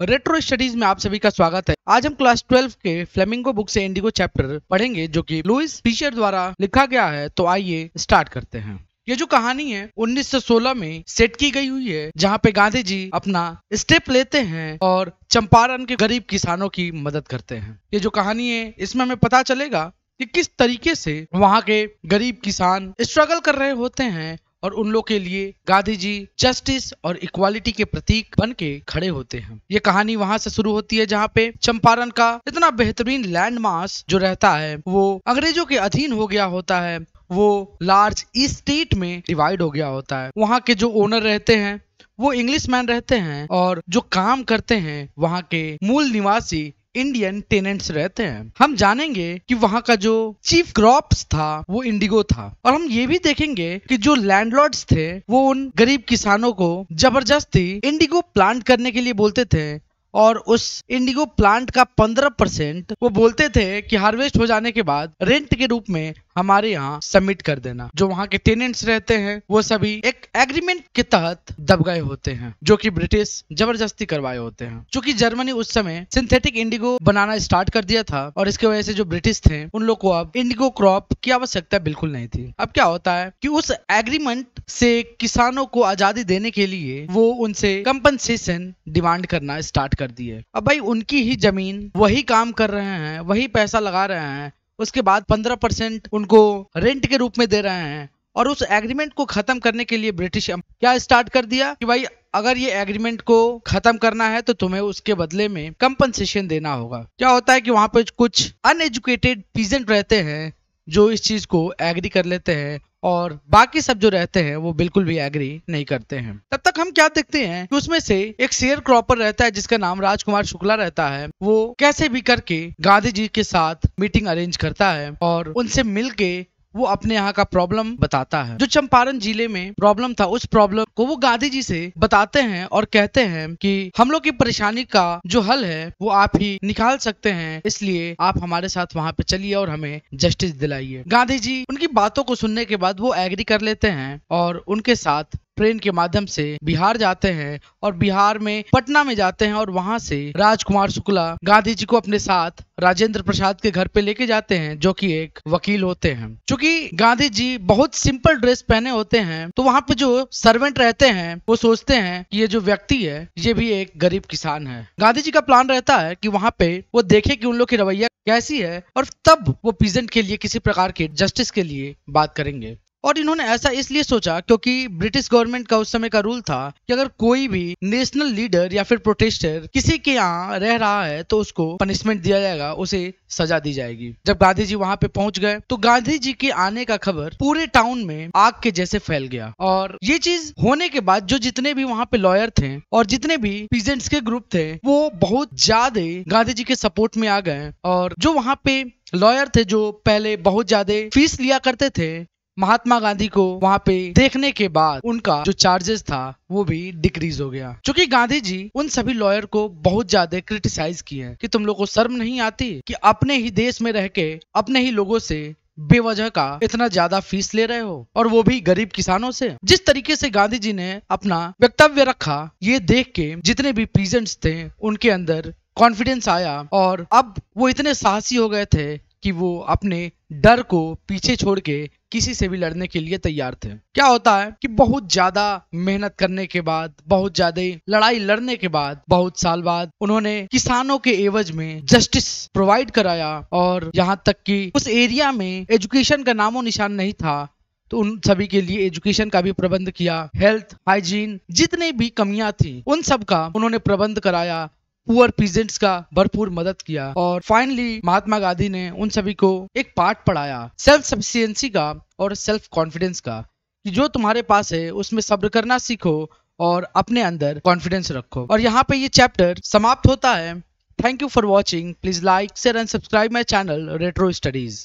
retro studies में आप सभी का स्वागत है आज हम क्लास 12 के फ्लेमिंगो बुक से इंडिगो चैप्टर पढ़ेंगे जो कि लुइस फिशर द्वारा लिखा गया है तो आइए स्टार्ट करते हैं ये जो कहानी है 1916 में सेट की गई हुई है जहाँ पे गांधी जी अपना स्टेप लेते हैं और चंपारण के गरीब किसानों की मदद करते हैं ये जो कहानी है इसमें हमें पता चलेगा कि किस तरीके से वहाँ के गरीब किसान स्ट्रगल कर रहे होते हैं और उन लोग के लिए गांधी जी जस्टिस और इक्वालिटी के प्रतीक बन के खड़े होते हैं ये कहानी वहाँ से शुरू होती है जहाँ पे चंपारण का इतना बेहतरीन लैंड मास जो रहता है वो अंग्रेजों के अधीन हो गया होता है वो लार्ज स्टेट में डिवाइड हो गया होता है वहाँ के जो ओनर रहते हैं वो इंग्लिश मैन रहते हैं और जो काम करते हैं वहाँ के मूल निवासी इंडियन टेनेंट्स रहते हैं हम जानेंगे कि वहाँ का जो चीफ क्रॉप्स था वो इंडिगो था और हम ये भी देखेंगे कि जो लैंडलॉर्ड्स थे वो उन गरीब किसानों को जबरदस्ती इंडिगो प्लांट करने के लिए बोलते थे और उस इंडिगो प्लांट का पंद्रह परसेंट वो बोलते थे कि हार्वेस्ट हो जाने के बाद रेंट के रूप में हमारे यहाँ सबमिट कर देना जो वहाँ के टेनेंट्स रहते हैं वो सभी एक एग्रीमेंट के तहत दब गए होते हैं जो कि ब्रिटिश जबरदस्ती करवाए होते हैं चूंकि जर्मनी उस समय सिंथेटिक इंडिगो बनाना स्टार्ट कर दिया था और इसके वजह से जो ब्रिटिश थे उन लोग को अब इंडिगो क्रॉप की आवश्यकता बिल्कुल नहीं थी अब क्या होता है की उस एग्रीमेंट से किसानों को आजादी देने के लिए वो उनसे कंपनसेशन डिमांड करना स्टार्ट कर दिए अब भाई उनकी ही जमीन वही काम कर रहे हैं वही पैसा लगा रहे हैं उसके बाद पंद्रह परसेंट उनको रेंट के रूप में दे रहे हैं और उस एग्रीमेंट को खत्म करने के लिए ब्रिटिश क्या स्टार्ट कर दिया कि भाई अगर ये एग्रीमेंट को खत्म करना है तो तुम्हें उसके बदले में कंपनसेशन देना होगा क्या होता है कि वहां पर कुछ अनएजुकेटेड पीजेंट रहते हैं जो इस चीज को एग्री कर लेते हैं और बाकी सब जो रहते हैं वो बिल्कुल भी एग्री नहीं करते हैं तब तक हम क्या देखते हैं कि उसमें से एक शेयर क्रॉपर रहता है जिसका नाम राजकुमार शुक्ला रहता है वो कैसे भी करके गांधी जी के साथ मीटिंग अरेंज करता है और उनसे मिलके वो अपने यहाँ का प्रॉब्लम बताता है जो चंपारण जिले में प्रॉब्लम था उस प्रॉब्लम को वो गांधी जी से बताते हैं और कहते हैं कि हम लोग की परेशानी का जो हल है वो आप ही निकाल सकते हैं इसलिए आप हमारे साथ वहाँ पे चलिए और हमें जस्टिस दिलाइए गांधी जी उनकी बातों को सुनने के बाद वो एग्री कर लेते हैं और उनके साथ ट्रेन के माध्यम से बिहार जाते हैं और बिहार में पटना में जाते हैं और वहां से राजकुमार शुक्ला गांधी जी को अपने साथ राजेंद्र प्रसाद के घर पे लेके जाते हैं जो कि एक वकील होते हैं क्योंकि गांधी जी बहुत सिंपल ड्रेस पहने होते हैं तो वहां पे जो सर्वेंट रहते हैं वो सोचते हैं कि ये जो व्यक्ति है ये भी एक गरीब किसान है गांधी जी का प्लान रहता है कि वहां पे वो देखे कि उन लोग की रवैया कैसी है और तब वो पीजेंट के लिए किसी प्रकार के जस्टिस के लिए बात करेंगे और इन्होंने ऐसा इसलिए सोचा क्योंकि ब्रिटिश गवर्नमेंट का उस समय का रूल था कि अगर कोई भी नेशनल लीडर या फिर प्रोटेस्टर किसी के यहाँ रह रहा है तो उसको पनिशमेंट दिया जाएगा उसे सजा दी जाएगी जब गांधी जी वहां पे पहुंच गए तो गांधी जी के आने का खबर पूरे टाउन में आग के जैसे फैल गया और ये चीज होने के बाद जो जितने भी वहां पे लॉयर थे और जितने भी पीजेंट्स के ग्रुप थे वो बहुत ज्यादा गांधी जी के सपोर्ट में आ गए और जो वहां पे लॉयर थे जो पहले बहुत ज्यादा फीस लिया करते थे महात्मा गांधी को वहां पे देखने के बाद उनका जो चार्जेस था वो भी डिक्रीज हो गया क्योंकि गांधी जी उन सभी लॉयर को बहुत ज्यादा क्रिटिसाइज किए कि तुम लोग को शर्म नहीं आती कि अपने ही देश में रह के अपने ही लोगों से बेवजह का इतना ज्यादा फीस ले रहे हो और वो भी गरीब किसानों से जिस तरीके से गांधी जी ने अपना वक्तव्य रखा ये देख के जितने भी प्रेजेंट्स थे उनके अंदर कॉन्फिडेंस आया और अब वो इतने साहसी हो गए थे कि वो अपने डर को पीछे छोड़ के किसी से भी लड़ने के लिए तैयार थे क्या होता है कि बहुत ज्यादा मेहनत करने के बाद बहुत ज्यादा लड़ाई लड़ने के बाद बहुत साल बाद उन्होंने किसानों के एवज में जस्टिस प्रोवाइड कराया और यहाँ तक कि उस एरिया में एजुकेशन का नामो निशान नहीं था तो उन सभी के लिए एजुकेशन का भी प्रबंध किया हेल्थ हाइजीन जितने भी कमियां थी उन सब का उन्होंने प्रबंध कराया पुअर पीजेंट्स का भरपूर मदद किया और फाइनली महात्मा गांधी ने उन सभी को एक पाठ पढ़ाया सेल्फ सफिशियंसी का और सेल्फ कॉन्फिडेंस का कि जो तुम्हारे पास है उसमें सब्र करना सीखो और अपने अंदर कॉन्फिडेंस रखो और यहाँ पे ये चैप्टर समाप्त होता है thank you for watching please like share and subscribe my channel Retro studies